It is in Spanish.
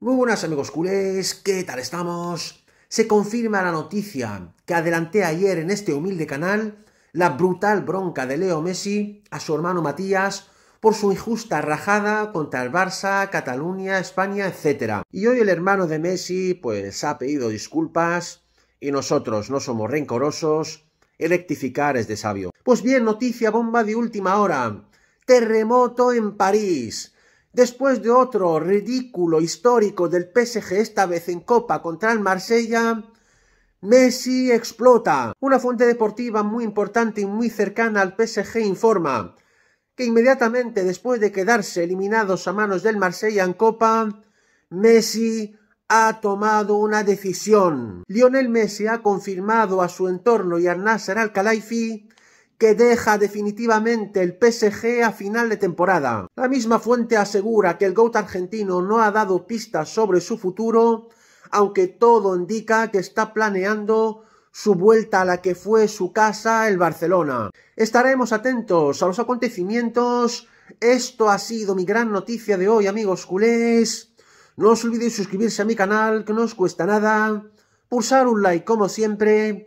Muy buenas amigos culés, ¿qué tal estamos? Se confirma la noticia que adelanté ayer en este humilde canal, la brutal bronca de Leo Messi a su hermano Matías por su injusta rajada contra el Barça, Cataluña, España, etc. Y hoy el hermano de Messi pues ha pedido disculpas y nosotros no somos rencorosos, electificar es de sabio. Pues bien, noticia bomba de última hora. Terremoto en París. Después de otro ridículo histórico del PSG, esta vez en Copa contra el Marsella, Messi explota. Una fuente deportiva muy importante y muy cercana al PSG informa que inmediatamente después de quedarse eliminados a manos del Marsella en Copa, Messi ha tomado una decisión. Lionel Messi ha confirmado a su entorno y al Nasser al-Khelaifi que deja definitivamente el PSG a final de temporada. La misma fuente asegura que el GOAT argentino no ha dado pistas sobre su futuro, aunque todo indica que está planeando su vuelta a la que fue su casa, el Barcelona. Estaremos atentos a los acontecimientos. Esto ha sido mi gran noticia de hoy, amigos culés. No os olvidéis suscribirse a mi canal, que no os cuesta nada. Pulsar un like como siempre